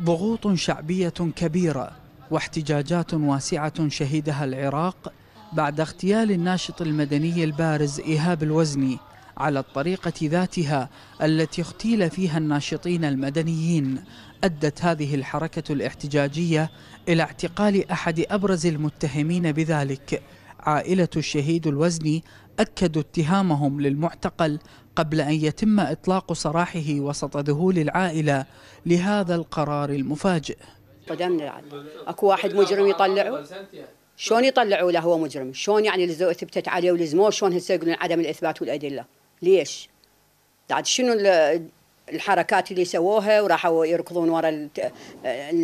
ضغوط شعبية كبيرة واحتجاجات واسعة شهدها العراق بعد اغتيال الناشط المدني البارز إيهاب الوزني على الطريقة ذاتها التي اغتيل فيها الناشطين المدنيين أدت هذه الحركة الاحتجاجية إلى اعتقال أحد أبرز المتهمين بذلك عائلة الشهيد الوزني أكدوا اتهامهم للمعتقل قبل أن يتم إطلاق سراحه وسط ذهول العائلة لهذا القرار المفاجئ قدامنا يعني. اكو واحد مجرم يطلعه شلون يطلعوا له هو مجرم شلون يعني لزو اثبتت عليه ولزموه شلون هسه يقولون عدم الاثبات والادله ليش بعد شنو الحركات اللي سووها وراحوا يركضون ورا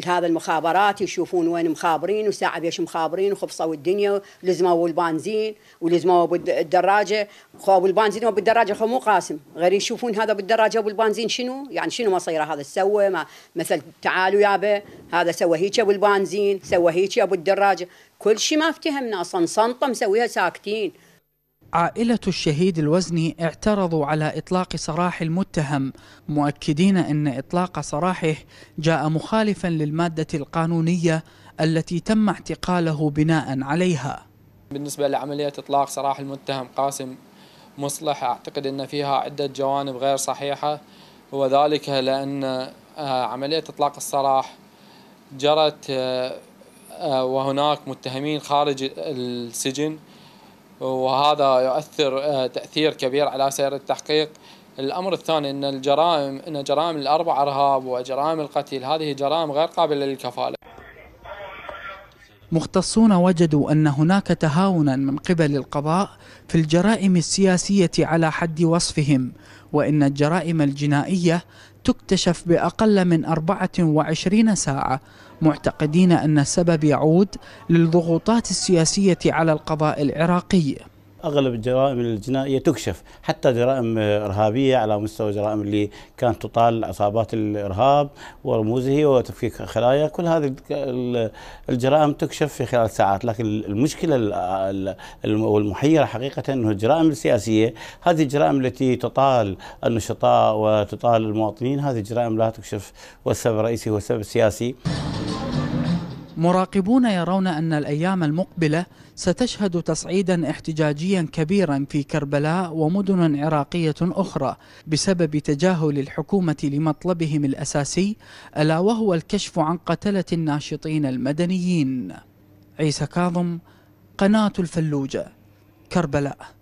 هذا المخابرات يشوفون وين مخابرين وساعة بيش مخابرين وخبصوا الدنيا ولزموا البنزين ولزموا بالدراجة خو البنزين وبالدراجة خو مو قاسم غير يشوفون هذا بالدراجة البنزين شنو يعني شنو مصيره هذا سوى ما مثل تعالوا يابا هذا سوى هيك أبو البنزين سوى هيك أبو الدراجة كل شيء ما افتهمنا اصلا صنطة مسويها ساكتين عائلة الشهيد الوزني اعترضوا على إطلاق سراح المتهم مؤكدين أن إطلاق سراحه جاء مخالفا للمادة القانونية التي تم اعتقاله بناء عليها بالنسبة لعملية إطلاق سراح المتهم قاسم مصلح أعتقد أن فيها عدة جوانب غير صحيحة وذلك لأن آه، عملية إطلاق السراح جرت آه، آه، وهناك متهمين خارج السجن وهذا يؤثر آه، تأثير كبير على سير التحقيق الأمر الثاني أن الجرائم أن جرائم الأربع أرهاب وجرائم القتل هذه جرائم غير قابلة للكفالة مختصون وجدوا أن هناك تهاونا من قبل القضاء في الجرائم السياسية على حد وصفهم وإن الجرائم الجنائية تكتشف بأقل من 24 ساعة معتقدين أن السبب يعود للضغوطات السياسية على القضاء العراقي اغلب الجرائم الجنائيه تكشف حتى جرائم ارهابيه على مستوى جرائم اللي كانت تطال عصابات الارهاب ورموزه وتفكيك خلايا كل هذه الجرائم تكشف في خلال ساعات لكن المشكله والمحيره حقيقه انه الجرائم السياسيه هذه الجرائم التي تطال النشطاء وتطال المواطنين هذه الجرائم لا تكشف والسبب الرئيسي هو السبب السياسي مراقبون يرون أن الأيام المقبلة ستشهد تصعيدا احتجاجيا كبيرا في كربلاء ومدن عراقية أخرى بسبب تجاهل الحكومة لمطلبهم الأساسي ألا وهو الكشف عن قتلة الناشطين المدنيين عيسى كاظم قناة الفلوجة كربلاء